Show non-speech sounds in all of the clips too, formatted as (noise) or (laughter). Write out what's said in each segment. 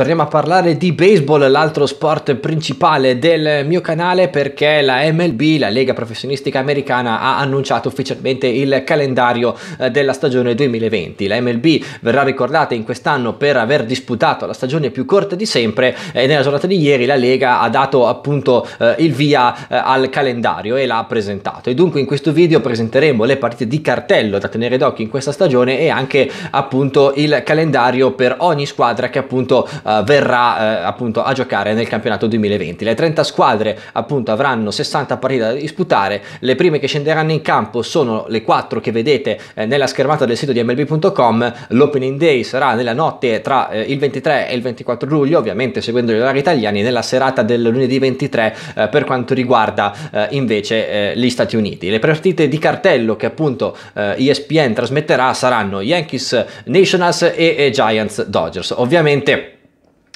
Torniamo a parlare di baseball, l'altro sport principale del mio canale perché la MLB, la Lega Professionistica Americana, ha annunciato ufficialmente il calendario eh, della stagione 2020. La MLB verrà ricordata in quest'anno per aver disputato la stagione più corta di sempre e nella giornata di ieri la Lega ha dato appunto eh, il via eh, al calendario e l'ha presentato. E dunque in questo video presenteremo le partite di cartello da tenere d'occhio in questa stagione e anche appunto il calendario per ogni squadra che appunto eh, verrà uh, appunto a giocare nel campionato 2020. Le 30 squadre appunto avranno 60 partite da disputare, le prime che scenderanno in campo sono le 4 che vedete eh, nella schermata del sito di mlb.com, l'opening day sarà nella notte tra eh, il 23 e il 24 luglio, ovviamente seguendo gli orari italiani, nella serata del lunedì 23 eh, per quanto riguarda eh, invece gli Stati Uniti. Le partite di cartello che appunto ESPN trasmetterà saranno Yankees Nationals e, e Giants Dodgers. Ovviamente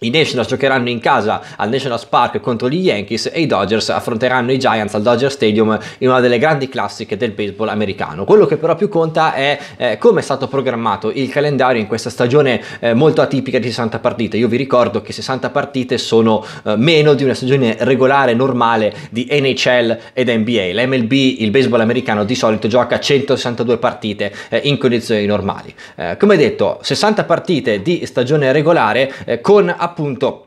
i Nationals giocheranno in casa al Nationals Park contro gli Yankees e i Dodgers affronteranno i Giants al Dodger Stadium in una delle grandi classiche del baseball americano. Quello che però più conta è eh, come è stato programmato il calendario in questa stagione eh, molto atipica di 60 partite. Io vi ricordo che 60 partite sono eh, meno di una stagione regolare normale di NHL ed NBA. L'MLB, il baseball americano, di solito gioca 162 partite eh, in condizioni normali. Eh, come detto, 60 partite di stagione regolare eh, con appunto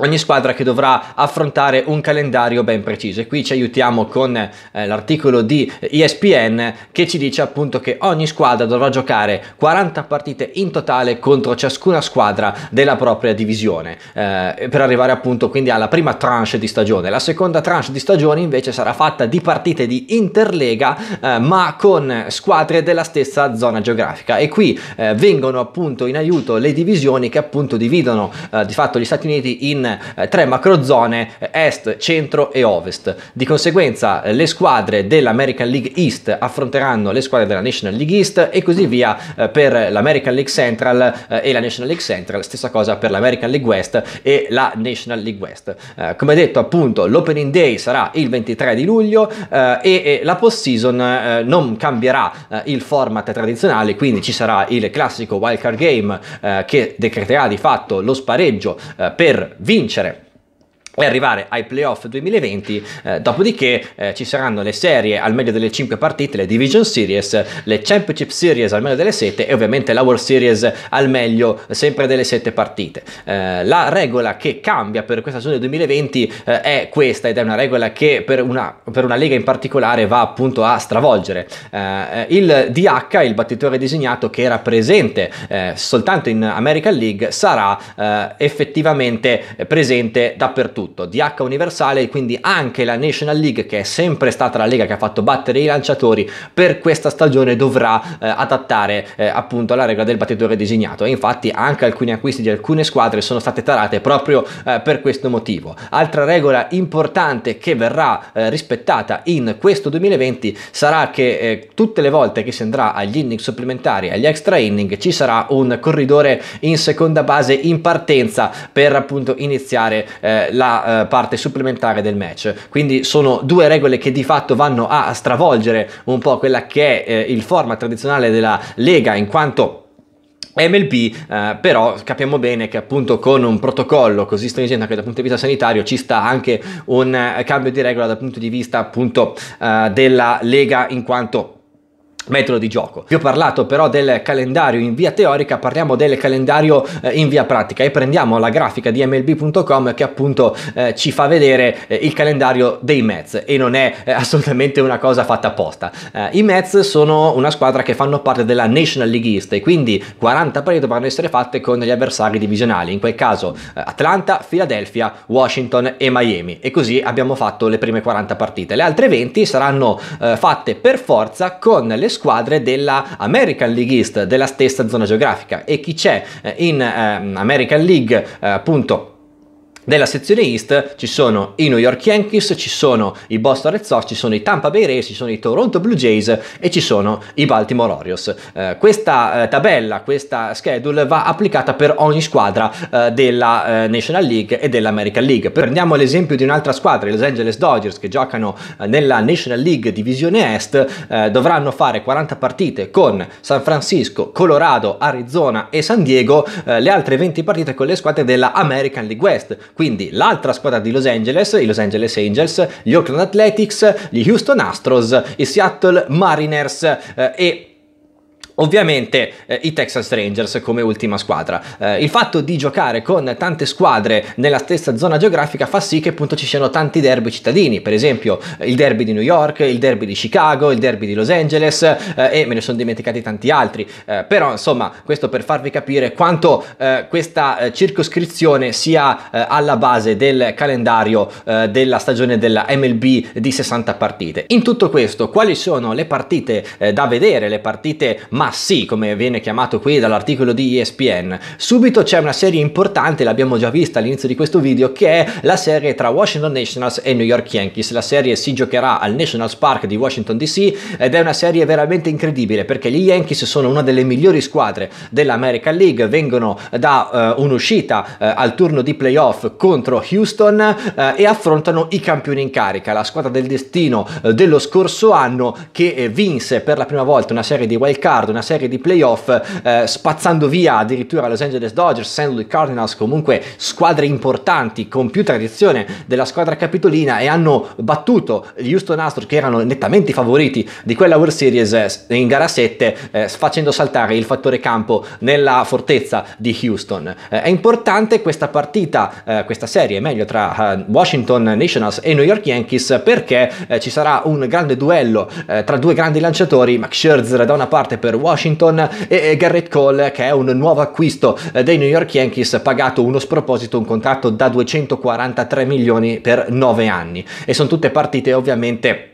ogni squadra che dovrà affrontare un calendario ben preciso e qui ci aiutiamo con eh, l'articolo di ESPN che ci dice appunto che ogni squadra dovrà giocare 40 partite in totale contro ciascuna squadra della propria divisione eh, per arrivare appunto quindi alla prima tranche di stagione la seconda tranche di stagione invece sarà fatta di partite di interlega eh, ma con squadre della stessa zona geografica e qui eh, vengono appunto in aiuto le divisioni che appunto dividono eh, di fatto gli Stati Uniti in in eh, tre macrozone eh, est, centro e ovest. Di conseguenza eh, le squadre dell'American League East affronteranno le squadre della National League East e così via per l'American League Central e la National League Central, stessa cosa per l'American League West e la National League West. come detto appunto l'opening day sarà il 23 di luglio e, la post season non cambierà il format tradizionale, quindi ci sarà il classico wildcard game che decreterà di fatto lo spareggio per vincere e arrivare ai playoff 2020, eh, dopodiché eh, ci saranno le serie al meglio delle 5 partite, le Division Series, le Championship Series al meglio delle 7 e ovviamente la World Series al meglio eh, sempre delle 7 partite. Eh, la regola che cambia per questa stagione 2020 eh, è questa ed è una regola che per una, per una, lega in particolare va appunto a stravolgere. Eh, il DH, il battitore disegnato che era presente soltanto in American League, sarà effettivamente presente dappertutto tutto, DH universale e quindi anche la National League che è sempre stata la lega che ha fatto battere i lanciatori per questa stagione dovrà eh, adattare eh, appunto la regola del battitore designato e infatti anche alcuni acquisti di alcune squadre sono state tarate proprio eh, per questo motivo. Altra regola importante che verrà eh, rispettata in questo 2020 sarà che eh, tutte le volte che si andrà agli inning supplementari, agli extra inning ci sarà un corridore in seconda base in partenza per appunto iniziare eh, la eh, parte supplementare del match. Quindi sono due regole che di fatto vanno a stravolgere un po' quella che è eh, il format tradizionale della Lega in quanto MLP, eh, però capiamo bene che appunto con un protocollo così stringente anche dal punto di vista sanitario ci sta anche un eh, cambio di regola dal punto di vista appunto eh, della Lega in quanto metodo di gioco. Vi ho parlato però del calendario in via teorica, parliamo del calendario eh, in via pratica e prendiamo la grafica di MLB.com che appunto eh, ci fa vedere eh, il calendario dei Mets e non è eh, (laughs) assolutamente una cosa fatta apposta. Eh, I Mets sono una squadra che fanno parte della National League East e quindi 40 partite dovranno essere fatte con gli avversari divisionali, in quel caso eh, Atlanta, Philadelphia, Washington e Miami e così abbiamo fatto le prime 40 partite. Le altre 20 saranno fatte per forza con le squadre squadre della American League East, della stessa zona geografica. E chi c'è eh, in ehm, American League, eh, appunto, nella sezione East ci sono i New York Yankees, ci sono i Boston Red Sox, ci sono i Tampa Bay Rays, ci sono i Toronto Blue Jays e ci sono i Baltimore Orioles. Eh, questa eh, tabella, questa schedule va applicata per ogni squadra eh, della eh, National League e dell'American League. Prendiamo l'esempio di un'altra squadra, i Los Angeles Dodgers, che giocano eh, nella National League Divisione Est, eh, dovranno fare 40 partite con San Francisco, Colorado, Arizona e San Diego, le altre 20 partite con le squadre della American League West quindi l'altra squadra di Los Angeles, i Los Angeles Angels, gli Oakland Athletics, gli Houston Astros, i Seattle Mariners eh, e Ovviamente eh, i Texas Rangers come ultima squadra. Eh, il fatto di giocare con tante squadre nella stessa zona geografica fa sì che appunto ci siano tanti derby cittadini, per esempio il derby di New York, il derby di Chicago, il derby di Los Angeles eh, e me ne sono dimenticati tanti altri. Eh, però insomma questo per farvi capire quanto eh, questa eh, circoscrizione sia eh, alla base del calendario della stagione della MLB di 60 partite. In tutto questo quali sono le partite da vedere, le partite ma Ah, sì, come viene chiamato qui dall'articolo di ESPN. Subito c'è una serie importante, l'abbiamo già vista all'inizio di questo video, che è la serie tra Washington Nationals e New York Yankees. La serie si giocherà al Nationals Park di Washington DC ed è una serie veramente incredibile perché gli Yankees sono una delle migliori squadre dell'American League, vengono da uh, un'uscita uh, al turno di playoff contro Houston uh, e affrontano i campioni in carica, la squadra del destino dello scorso anno che vinse per la prima volta una serie di wild card, una serie di playoff eh, spazzando via addirittura Los Angeles Dodgers, St. Louis Cardinals, comunque squadre importanti con più tradizione della squadra capitolina e hanno battuto gli Houston Astros che erano nettamente favoriti di quella World Series eh, in gara 7 eh, facendo saltare il fattore campo nella fortezza di Houston. Eh, è importante questa partita, eh, questa serie meglio tra eh, Washington Nationals e New York Yankees perché ci sarà un grande duello tra due grandi lanciatori, Max Scherzer da una parte per Washington Washington e Garrett Cole che è un nuovo acquisto eh, dei New York Yankees pagato uno sproposito, un contratto da 243 milioni per 9 anni e sono tutte partite ovviamente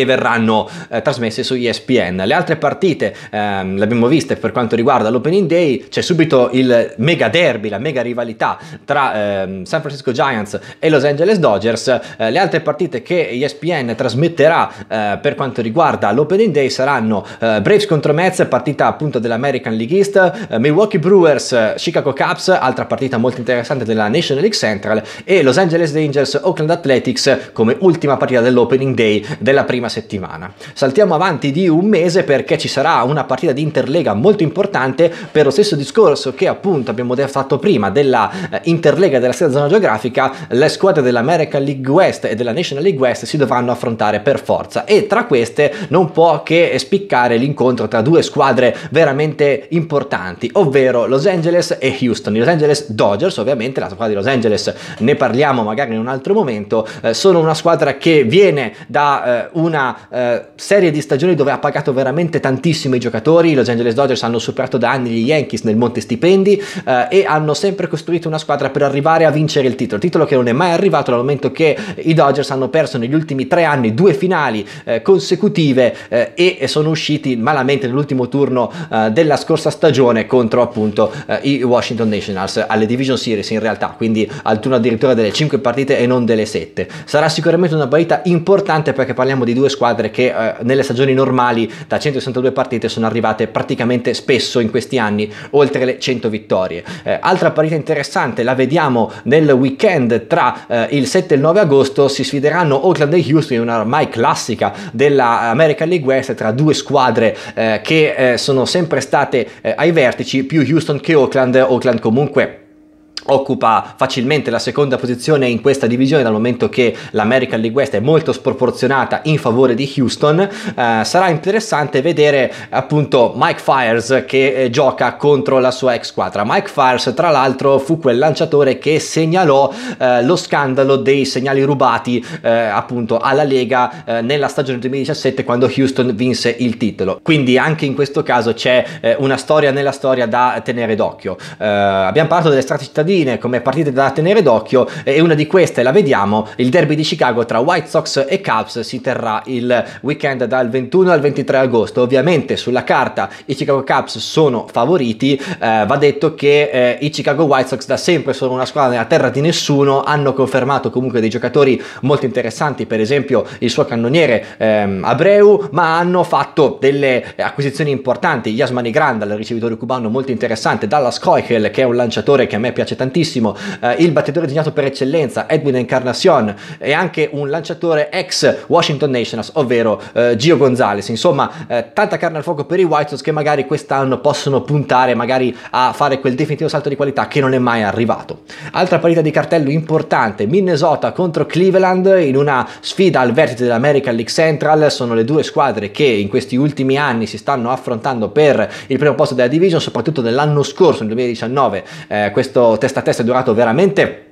che verranno eh, trasmesse su ESPN. Le altre partite ehm, le abbiamo viste per quanto riguarda l'Opening Day, c'è subito il mega derby, la mega rivalità tra ehm, San Francisco Giants e Los Angeles Dodgers. Eh, le altre partite che ESPN trasmetterà eh, per quanto riguarda l'Opening Day saranno eh, Braves contro Mets, partita appunto dell'American League East, eh, Milwaukee Brewers, eh, Chicago Cubs, altra partita molto interessante della National League Central e Los Angeles Rangers, Oakland Athletics come ultima partita dell'Opening Day della prima prossima settimana. Saltiamo avanti di un mese perché ci sarà una partita di Interlega molto importante per lo stesso discorso che appunto abbiamo fatto prima della eh, Interlega della stessa zona geografica, le squadre dell'American League West e della National League West si dovranno affrontare per forza e tra queste non può che spiccare l'incontro tra due squadre veramente importanti, ovvero Los Angeles e Houston. I Los Angeles Dodgers, ovviamente la squadra di Los Angeles, ne parliamo magari in un altro momento, eh, sono una squadra che viene da un eh, una eh, serie di stagioni dove ha pagato veramente tantissimo i giocatori, i Los Angeles Dodgers hanno superato da anni gli Yankees nel monte stipendi eh, e hanno sempre costruito una squadra per arrivare a vincere il titolo, titolo che non è mai arrivato dal momento che i Dodgers hanno perso negli ultimi tre anni due finali eh, consecutive eh, e sono usciti malamente nell'ultimo turno eh, della scorsa stagione contro appunto eh, i Washington Nationals alle Division Series in realtà, quindi al turno addirittura delle 5 partite e non delle 7. Sarà sicuramente una partita importante perché parliamo di due squadre che eh, nelle stagioni normali da 162 partite sono arrivate praticamente spesso in questi anni oltre le 100 vittorie. Eh, altra partita interessante la vediamo nel weekend tra eh, il 7 e il 9 agosto si sfideranno Oakland e Houston in una ormai classica della American League West tra due squadre eh, che eh, sono sempre state eh, ai vertici più Houston che Oakland, Oakland comunque occupa facilmente la seconda posizione in questa divisione dal momento che l'American League West è molto sproporzionata in favore di Houston eh, sarà interessante vedere appunto Mike Fires che eh, gioca contro la sua ex squadra Mike Fires tra l'altro fu quel lanciatore che segnalò eh, lo scandalo dei segnali rubati eh, appunto alla Lega eh, nella stagione 2017 quando Houston vinse il titolo quindi anche in questo caso c'è eh, una storia nella storia da tenere d'occhio abbiamo parlato delle strade cittadine discipline come partite da tenere d'occhio e una di queste la vediamo, il derby di Chicago tra White Sox e Cubs si terrà il weekend dal 21 al 23 agosto. Ovviamente sulla carta i Chicago Cubs sono favoriti, eh, va detto che eh, i Chicago White Sox da sempre sono una squadra nella terra di nessuno, hanno confermato comunque dei giocatori molto interessanti, per esempio il suo cannoniere ehm, Abreu, ma hanno fatto delle acquisizioni importanti, Yasmani Grand, Grandal, ricevitore cubano molto interessante, Dallas Koichel che è un lanciatore che a me piace tantissimo, importantissimo, eh, il battitore designato per eccellenza, Edwin Encarnacion, e anche un lanciatore ex Washington Nationals, ovvero eh, Gio Gonzalez. Insomma, eh, tanta carne al fuoco per i White Sox che magari quest'anno possono puntare magari a fare quel definitivo salto di qualità che non è mai arrivato. Altra partita di cartello importante, Minnesota contro Cleveland in una sfida al vertice dell'American League Central, sono le due squadre che in questi ultimi anni si stanno affrontando per il primo posto della division, soprattutto dell'anno scorso, nel 2019, eh, questo test questa testa è durato veramente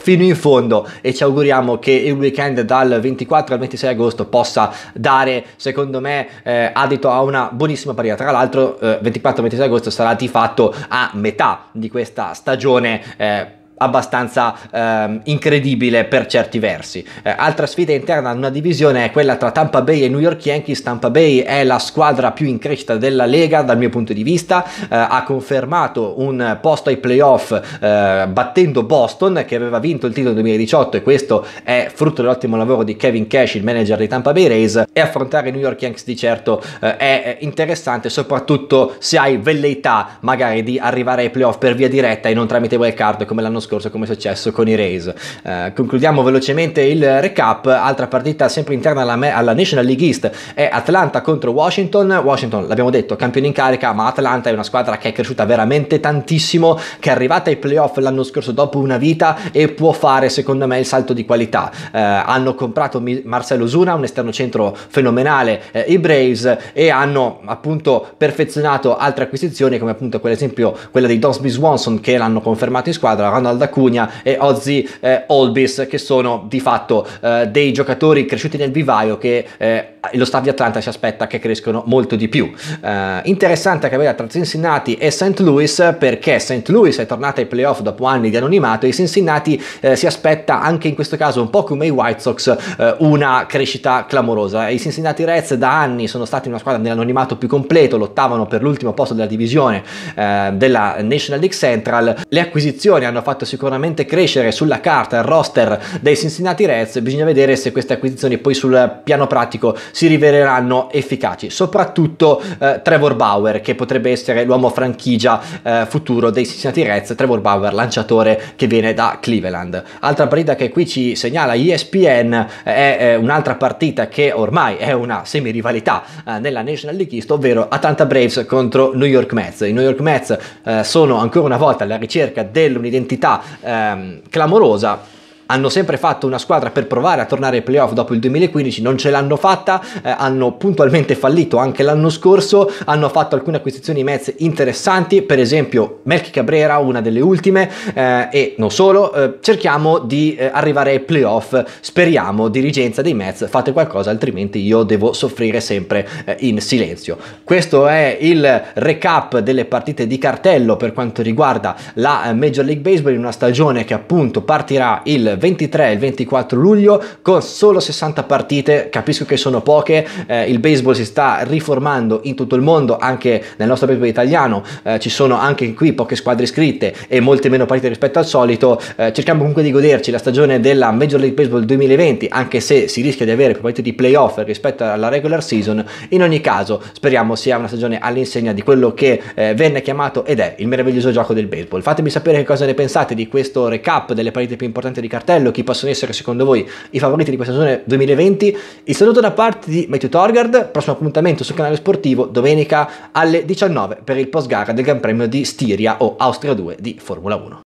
fino in fondo e ci auguriamo che il weekend dal 24 al 26 agosto possa dare secondo me eh, adito a una buonissima partita tra l'altro eh, 24-26 agosto sarà di fatto a metà di questa stagione eh, abbastanza ehm, incredibile per certi versi. Eh, altra sfida interna ad una divisione è quella tra Tampa Bay e New York Yankees. Tampa Bay è la squadra più in crescita della Lega dal mio punto di vista, eh, ha confermato un posto ai playoff eh, battendo Boston che aveva vinto il titolo 2018 e questo è frutto dell'ottimo lavoro di Kevin Cash, il manager dei Tampa Bay Rays e affrontare i New York Yankees di certo eh, è interessante soprattutto se hai velleità magari di arrivare ai playoff per via diretta e non tramite wild card come l'anno scorso scorso come è successo con i Rays. Eh, concludiamo velocemente il recap, altra partita sempre interna alla, alla National League East è Atlanta contro Washington, Washington l'abbiamo detto campione in carica ma Atlanta è una squadra che è cresciuta veramente tantissimo, che è arrivata ai playoff l'anno scorso dopo una vita e può fare secondo me il salto di qualità. Eh, hanno comprato Marcelo Zuna, un esterno centro fenomenale, eh, i Braves e hanno appunto perfezionato altre acquisizioni come appunto quell'esempio quella di Donsby Swanson che l'hanno confermato in squadra, Ronald Ronald Acuna e Ozzy eh, Olbis che sono di fatto eh, dei giocatori cresciuti nel vivaio che eh, lo staff di Atlanta si aspetta che crescono molto di più. Eh, interessante che aveva tra Cincinnati e St. Louis perché St. Louis è tornata ai playoff dopo anni di anonimato e Cincinnati eh, si aspetta anche in questo caso un po' come i White Sox eh, una crescita clamorosa. I Cincinnati Reds da anni sono stati una squadra nell'anonimato più completo, lottavano per l'ultimo posto della divisione della National League Central. Le acquisizioni hanno fatto sicuramente crescere sulla carta il roster dei Cincinnati Reds, bisogna vedere se queste acquisizioni poi sul piano pratico si riveleranno efficaci, soprattutto eh, Trevor Bauer che potrebbe essere l'uomo franchigia eh, futuro dei Cincinnati Reds, Trevor Bauer lanciatore che viene da Cleveland. Altra partita che qui ci segnala ESPN eh, è eh, un'altra partita che ormai è una semi-rivalità eh, nella National League East, ovvero Atlanta Braves contro New York Mets. I New York Mets eh, sono ancora una volta alla ricerca dell'identità ehm, clamorosa hanno sempre fatto una squadra per provare a tornare ai playoff dopo il 2015, non ce l'hanno fatta, eh, hanno puntualmente fallito anche l'anno scorso, hanno fatto alcune acquisizioni Mets interessanti, per esempio Melky Cabrera, una delle ultime, eh, e non solo, eh, cerchiamo di eh, arrivare ai playoff, speriamo, dirigenza dei Mets, fate qualcosa, altrimenti io devo soffrire sempre eh, in silenzio. Questo è il recap delle partite di cartello per quanto riguarda la eh, Major League Baseball in una stagione che appunto partirà il 23 e il 24 luglio con solo 60 partite, capisco che sono poche, eh, il baseball si sta riformando in tutto il mondo, anche nel nostro baseball italiano eh, ci sono anche qui poche squadre iscritte e molte meno partite rispetto al solito, eh, cerchiamo comunque di goderci la stagione della Major League Baseball 2020, anche se si rischia di avere più partite di playoff rispetto alla regular season, in ogni caso speriamo sia una stagione all'insegna di quello che eh, venne chiamato ed è il meraviglioso gioco del baseball. Fatemi sapere che cosa ne pensate di questo recap delle partite più importanti di cartella cartello chi possono essere secondo voi i favoriti di questa stagione 2020. Il saluto da parte di Matthew Torgard, prossimo appuntamento sul canale sportivo domenica alle 19 per il post gara del Gran Premio di Stiria o Austria 2 di Formula 1.